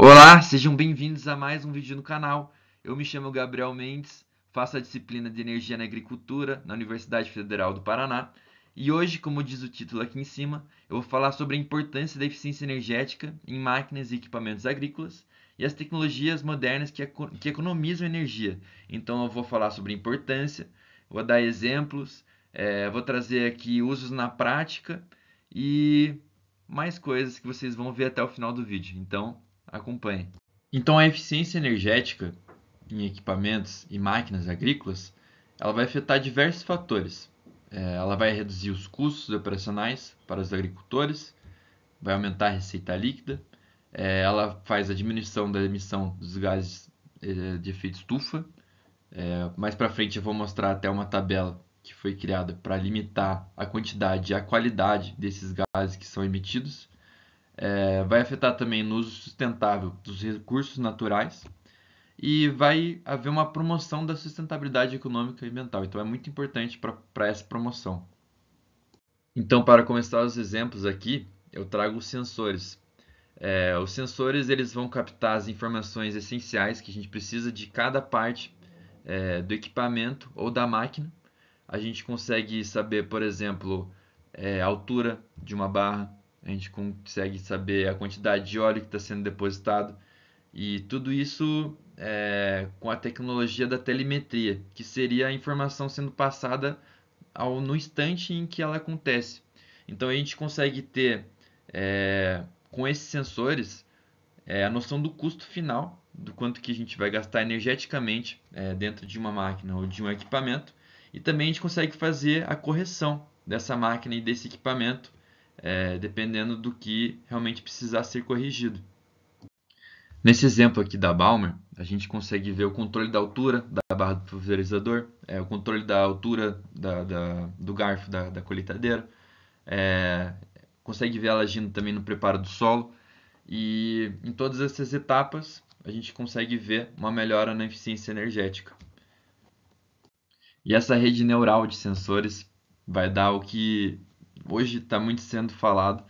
Olá, sejam bem-vindos a mais um vídeo no canal. Eu me chamo Gabriel Mendes, faço a disciplina de Energia na Agricultura na Universidade Federal do Paraná. E hoje, como diz o título aqui em cima, eu vou falar sobre a importância da eficiência energética em máquinas e equipamentos agrícolas e as tecnologias modernas que, que economizam energia. Então, eu vou falar sobre a importância, vou dar exemplos, é, vou trazer aqui usos na prática e mais coisas que vocês vão ver até o final do vídeo. Então, acompanhe. Então, a eficiência energética em equipamentos e máquinas agrícolas ela vai afetar diversos fatores. É, ela vai reduzir os custos operacionais para os agricultores, vai aumentar a receita líquida, é, ela faz a diminuição da emissão dos gases é, de efeito estufa. mais para frente eu vou mostrar até uma tabela que foi criada para limitar a quantidade e a qualidade desses gases que são emitidos. É, vai afetar também no uso sustentável dos recursos naturais e vai haver uma promoção da sustentabilidade econômica e ambiental. Então, é muito importante para essa promoção. Então, para começar os exemplos aqui, eu trago os sensores. É, os sensores eles vão captar as informações essenciais que a gente precisa de cada parte é, do equipamento ou da máquina. A gente consegue saber, por exemplo, é, a altura de uma barra, a gente consegue saber a quantidade de óleo que está sendo depositado. E tudo isso é, com a tecnologia da telemetria, que seria a informação sendo passada ao, no instante em que ela acontece. Então a gente consegue ter, é, com esses sensores, é, a noção do custo final, do quanto que a gente vai gastar energeticamente é, dentro de uma máquina ou de um equipamento, e também a gente consegue fazer a correção dessa máquina e desse equipamento é, dependendo do que realmente precisar ser corrigido. Nesse exemplo aqui da Balmer, a gente consegue ver o controle da altura da barra do pulverizador, é, o controle da altura da, da, do garfo da, da colheitadeira, é, consegue ver ela agindo também no preparo do solo. E em todas essas etapas, a gente consegue ver uma melhora na eficiência energética. E essa rede neural de sensores vai dar o que hoje está muito sendo falado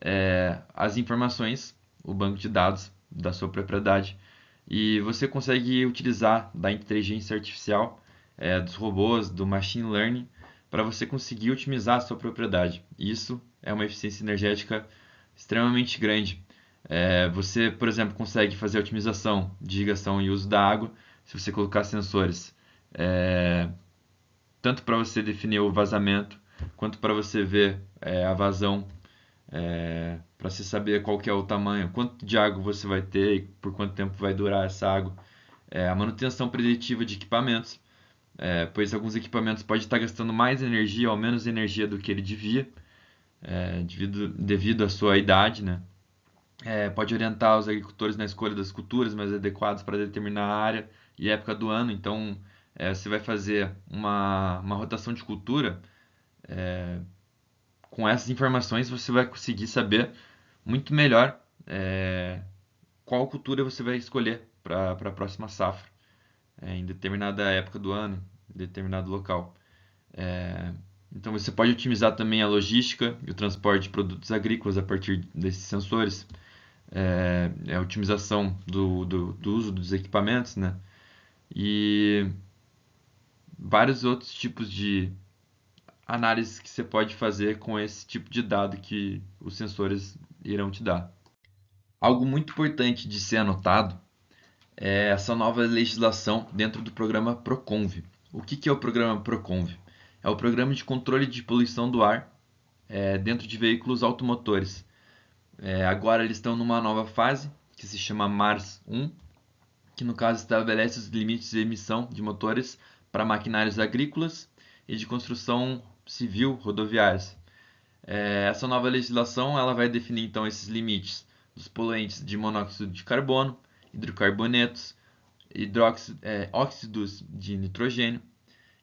é, as informações, o banco de dados da sua propriedade. E você consegue utilizar da inteligência artificial, é, dos robôs, do machine learning, para você conseguir otimizar a sua propriedade. Isso é uma eficiência energética extremamente grande. É, você, por exemplo, consegue fazer a otimização de irrigação e uso da água se você colocar sensores, é, tanto para você definir o vazamento quanto para você ver é, a vazão, é, para você saber qual que é o tamanho, quanto de água você vai ter e por quanto tempo vai durar essa água, é, a manutenção preditiva de equipamentos, é, pois alguns equipamentos podem estar gastando mais energia ou menos energia do que ele devia, é, devido, devido à sua idade, né? É, pode orientar os agricultores na escolha das culturas mais adequadas para determinada área e época do ano. Então, você vai fazer uma, uma rotação de cultura é, com essas informações você vai conseguir saber muito melhor é, qual cultura você vai escolher para a próxima safra, é, em determinada época do ano, em determinado local. É, então você pode otimizar também a logística e o transporte de produtos agrícolas a partir desses sensores, é, é a otimização do, do, do uso dos equipamentos, né? E vários outros tipos de análises que você pode fazer com esse tipo de dado que os sensores irão te dar. Algo muito importante de ser anotado é essa nova legislação dentro do programa Proconv. O que, é o programa Proconv? É o programa de controle de poluição do ar é, dentro de veículos automotores. É, agora eles estão numa nova fase que se chama MARS 1, que no caso estabelece os limites de emissão de motores para maquinários agrícolas e de construção civil rodoviárias. É, essa nova legislação ela vai definir então esses limites dos poluentes de monóxido de carbono, hidrocarbonetos, hidróxido, é, óxidos de nitrogênio.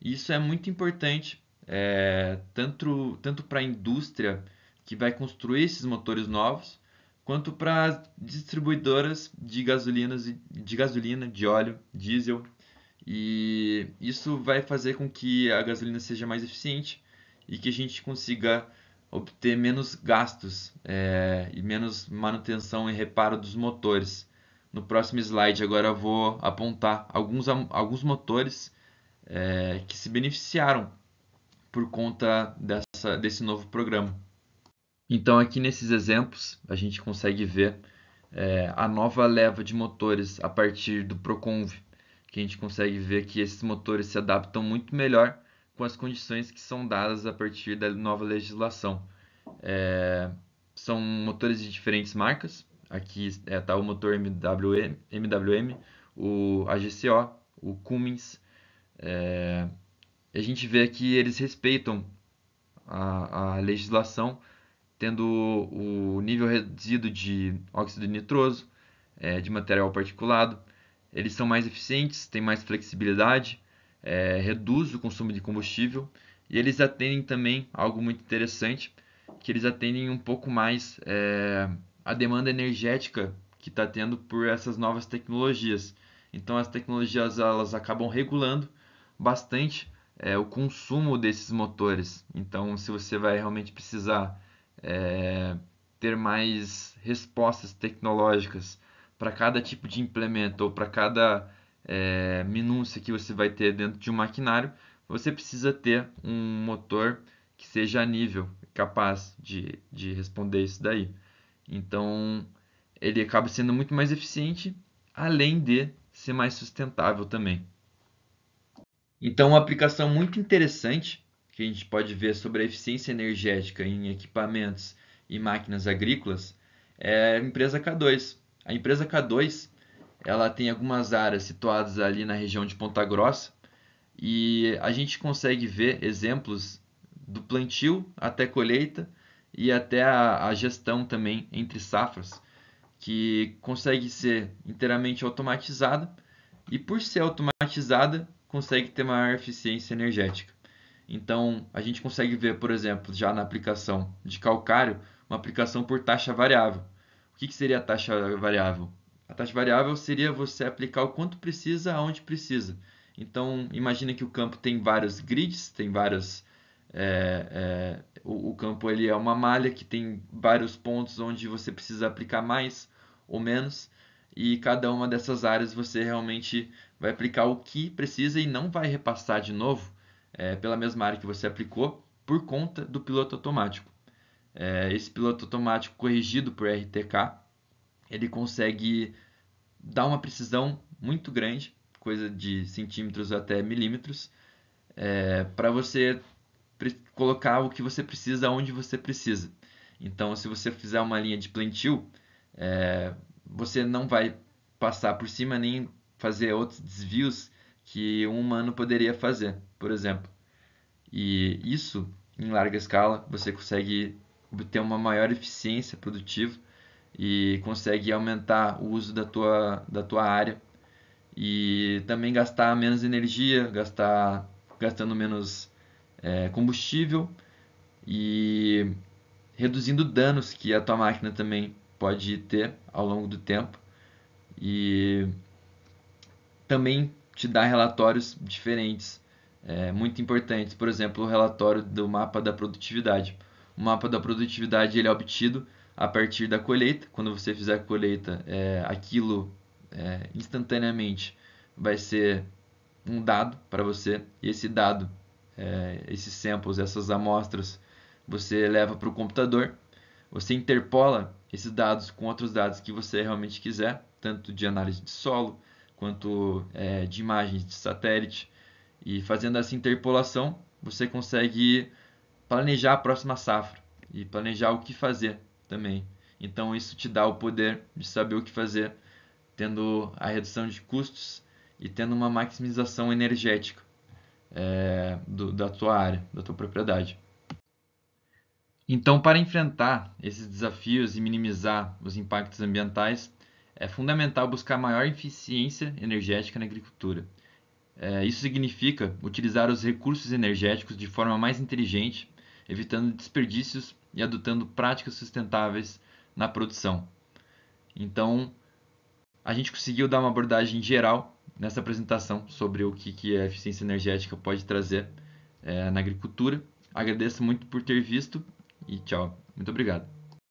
E isso é muito importante é, tanto, tanto para a indústria que vai construir esses motores novos, quanto para as distribuidoras de gasolinas, de gasolina, de óleo, diesel. E isso vai fazer com que a gasolina seja mais eficiente e que a gente consiga obter menos gastos é, e menos manutenção e reparo dos motores. No próximo slide, agora vou apontar alguns, alguns motores é, que se beneficiaram por conta dessa, desse novo programa. Então, aqui nesses exemplos, a gente consegue ver é, a nova leva de motores a partir do Proconv, que a gente consegue ver que esses motores se adaptam muito melhor com as condições que são dadas a partir da nova legislação. É, são motores de diferentes marcas. Aqui está é, tá o motor MWM, MWM, o AGCO, o Cummins. É, a gente vê que eles respeitam a, a legislação, tendo o nível reduzido de óxido nitroso, é, de material particulado. Eles são mais eficientes, têm mais flexibilidade, é, reduz o consumo de combustível e eles atendem também algo muito interessante, que eles atendem um pouco mais é, a demanda energética que está tendo por essas novas tecnologias. Então as tecnologias elas acabam regulando bastante é, o consumo desses motores. Então se você vai realmente precisar é, ter mais respostas tecnológicas para cada tipo de implemento ou para cada é, minúcia que você vai ter dentro de um maquinário, você precisa ter um motor que seja a nível capaz de, de responder isso daí. Então, ele acaba sendo muito mais eficiente, além de ser mais sustentável também. Então, uma aplicação muito interessante que a gente pode ver sobre a eficiência energética em equipamentos e máquinas agrícolas é a empresa K2. A empresa K2 ela tem algumas áreas situadas ali na região de Ponta Grossa e a gente consegue ver exemplos do plantio até colheita e até a, a gestão também entre safras, que consegue ser inteiramente automatizada e por ser automatizada consegue ter maior eficiência energética. Então a gente consegue ver, por exemplo, já na aplicação de calcário, uma aplicação por taxa variável. O que, que seria a taxa variável? A taxa variável seria você aplicar o quanto precisa aonde precisa. Então, imagina que o campo tem vários grids, tem vários. É, é, o, o, campo ele é uma malha que tem vários pontos onde você precisa aplicar mais ou menos, e cada uma dessas áreas você realmente vai aplicar o que precisa e não vai repassar de novo é, pela mesma área que você aplicou por conta do piloto automático. É, esse piloto automático corrigido por RTK ele consegue dar uma precisão muito grande, coisa de centímetros ou até milímetros, é, para você colocar o que você precisa onde você precisa. Então, se você fizer uma linha de plantio, é, você não vai passar por cima nem fazer outros desvios que um humano poderia fazer, por exemplo. E isso, em larga escala, você consegue obter uma maior eficiência produtiva e consegue aumentar o uso da tua, da tua área e também gastar menos energia, gastar, gastando menos é, combustível e reduzindo danos que a tua máquina também pode ter ao longo do tempo e também te dá relatórios diferentes, é, muito importantes. Por exemplo, o relatório do mapa da produtividade. O mapa da produtividade ele é obtido a partir da colheita. Quando você fizer a colheita, é, aquilo é, instantaneamente vai ser um dado para você. E esse dado, é, esses samples, essas amostras, você leva para o computador. Você interpola esses dados com outros dados que você realmente quiser, tanto de análise de solo quanto é, de imagens de satélite. E fazendo essa interpolação, você consegue planejar a próxima safra e planejar o que fazer também. Então isso te dá o poder de saber o que fazer, tendo a redução de custos e tendo uma maximização energética é, do, da tua área, da tua propriedade. Então, para enfrentar esses desafios e minimizar os impactos ambientais, é fundamental buscar maior eficiência energética na agricultura. É, isso significa utilizar os recursos energéticos de forma mais inteligente evitando desperdícios e adotando práticas sustentáveis na produção. Então, a gente conseguiu dar uma abordagem geral nessa apresentação sobre o que, que a eficiência energética pode trazer é, na agricultura. Agradeço muito por ter visto e tchau. Muito obrigado.